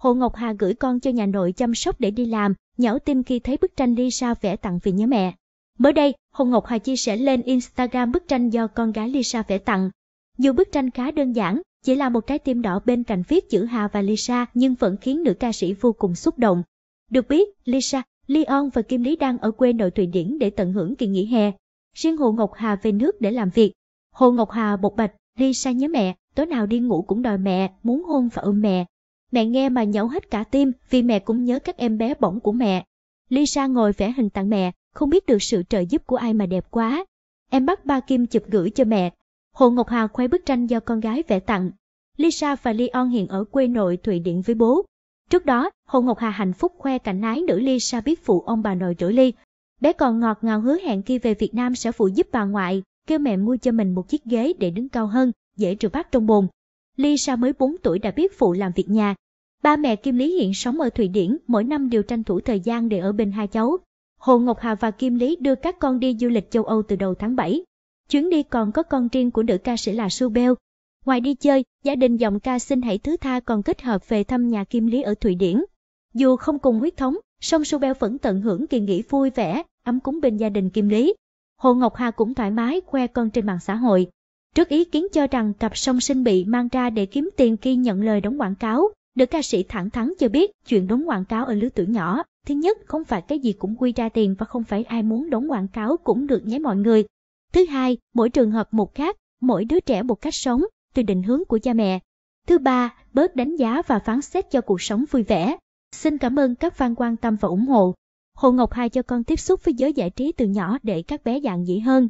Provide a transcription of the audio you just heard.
Hồ Ngọc Hà gửi con cho nhà nội chăm sóc để đi làm, nhỏ tim khi thấy bức tranh Lisa vẽ tặng vì nhớ mẹ. Mới đây, Hồ Ngọc Hà chia sẻ lên Instagram bức tranh do con gái Lisa vẽ tặng. Dù bức tranh khá đơn giản, chỉ là một trái tim đỏ bên cạnh viết chữ Hà và Lisa nhưng vẫn khiến nữ ca sĩ vô cùng xúc động. Được biết, Lisa, Leon và Kim Lý đang ở quê nội Thụy Điển để tận hưởng kỳ nghỉ hè. Riêng Hồ Ngọc Hà về nước để làm việc. Hồ Ngọc Hà bộc bạch, Lisa nhớ mẹ, tối nào đi ngủ cũng đòi mẹ, muốn hôn và ôm mẹ, Mẹ nghe mà nhấu hết cả tim vì mẹ cũng nhớ các em bé bỏng của mẹ. Lisa ngồi vẽ hình tặng mẹ, không biết được sự trợ giúp của ai mà đẹp quá. Em bắt ba Kim chụp gửi cho mẹ. Hồ Ngọc Hà khoe bức tranh do con gái vẽ tặng. Lisa và Leon hiện ở quê nội Thụy điện với bố. Trước đó, Hồ Ngọc Hà hạnh phúc khoe cảnh ái nữ Lisa biết phụ ông bà nội rỗi ly. Bé còn ngọt ngào hứa hẹn khi về Việt Nam sẽ phụ giúp bà ngoại, kêu mẹ mua cho mình một chiếc ghế để đứng cao hơn, dễ rửa bát trong bồn. Lisa mới 4 tuổi đã biết phụ làm việc nhà. Ba mẹ Kim Lý hiện sống ở Thụy Điển, mỗi năm đều tranh thủ thời gian để ở bên hai cháu. Hồ Ngọc Hà và Kim Lý đưa các con đi du lịch châu Âu từ đầu tháng 7. Chuyến đi còn có con riêng của nữ ca sĩ là Su Bell. Ngoài đi chơi, gia đình dòng ca xin hãy thứ tha còn kết hợp về thăm nhà Kim Lý ở Thụy Điển. Dù không cùng huyết thống, song Su Bell vẫn tận hưởng kỳ nghỉ vui vẻ, ấm cúng bên gia đình Kim Lý. Hồ Ngọc Hà cũng thoải mái khoe con trên mạng xã hội. Trước ý kiến cho rằng cặp song sinh bị mang ra để kiếm tiền khi nhận lời đóng quảng cáo, nữ ca sĩ thẳng thắn cho biết chuyện đóng quảng cáo ở lứa tuổi nhỏ, thứ nhất không phải cái gì cũng quy ra tiền và không phải ai muốn đóng quảng cáo cũng được nhé mọi người. Thứ hai, mỗi trường hợp một khác, mỗi đứa trẻ một cách sống, từ định hướng của cha mẹ. Thứ ba, bớt đánh giá và phán xét cho cuộc sống vui vẻ. Xin cảm ơn các fan quan tâm và ủng hộ. Hồ Ngọc Hai cho con tiếp xúc với giới giải trí từ nhỏ để các bé dạng dĩ hơn.